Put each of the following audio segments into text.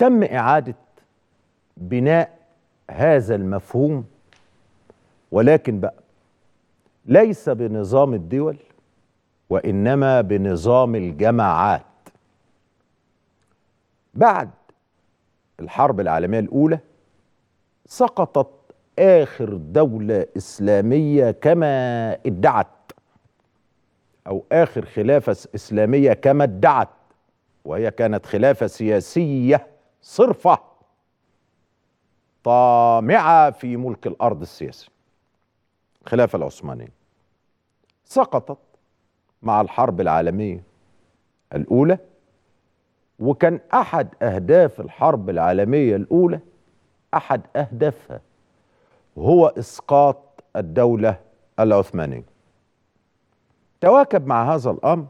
تم إعادة بناء هذا المفهوم ولكن بقى ليس بنظام الدول وإنما بنظام الجماعات بعد الحرب العالمية الأولى سقطت آخر دولة إسلامية كما ادعت أو آخر خلافة إسلامية كما ادعت وهي كانت خلافة سياسية صرفة طامعة في ملك الأرض السياسي الخلافة العثمانية سقطت مع الحرب العالمية الأولى وكان أحد أهداف الحرب العالمية الأولى أحد أهدافها هو إسقاط الدولة العثمانية تواكب مع هذا الأمر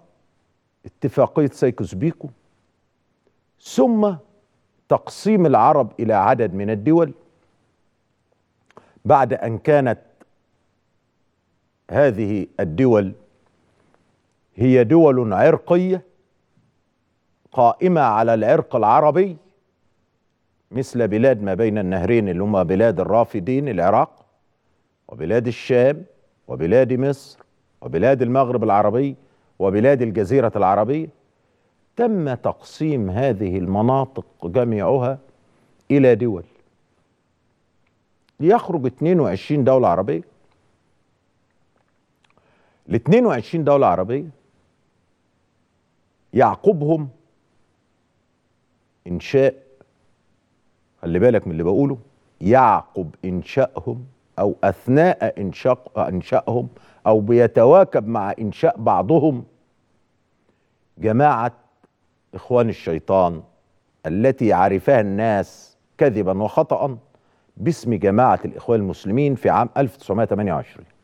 اتفاقية سايكوس بيكو ثم تقسيم العرب إلى عدد من الدول بعد أن كانت هذه الدول هي دول عرقية قائمة على العرق العربي مثل بلاد ما بين النهرين اللي هما بلاد الرافدين العراق وبلاد الشام وبلاد مصر وبلاد المغرب العربي وبلاد الجزيرة العربية تم تقسيم هذه المناطق جميعها إلى دول ليخرج 22 دولة عربية ال 22 دولة عربية يعقبهم إنشاء خلي بالك من اللي بقوله يعقب إنشائهم أو أثناء إنشاء إنشائهم أو بيتواكب مع إنشاء بعضهم جماعة إخوان الشيطان التي عرفها الناس كذبا وخطأ باسم جماعة الإخوان المسلمين في عام 1928